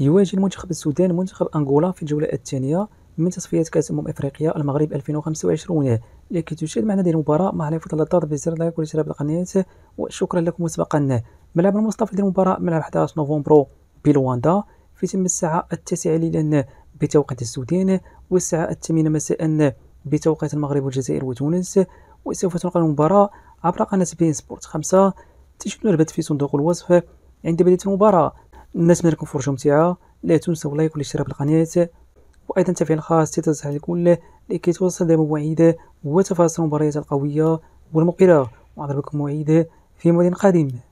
يواجه المنتخب السوداني منتخب أنغولا في الجولة الثانية من تصفيات كأس أمم إفريقيا المغرب 2025 لكي تشاهد معنا هذه المباراة مع حليفة اللطار بزر لايك والاشتراك بالقناه وشكرا لكم مسبقا ملعب المصطفى للمباراة ملعب 11 نوفمبر بلواندا في تم الساعة التاسعة ليلا بتوقيت السودان والساعة الثامنة مساء بتوقيت المغرب والجزائر وتونس وسوف تنقل المباراة عبر قناة بين سبورت 5 تجدون البث في صندوق الوصف عند بداية المباراة نتمنى لكم فرجه ممتعه لا تنسوا اللايك والاشتراك بالقناه وايضا تفعيل خاص تتزحل الكل لكي توصل مواعيد وتفاصيل المباريات القويه والمقره ونضربكم موعد في موعد قادم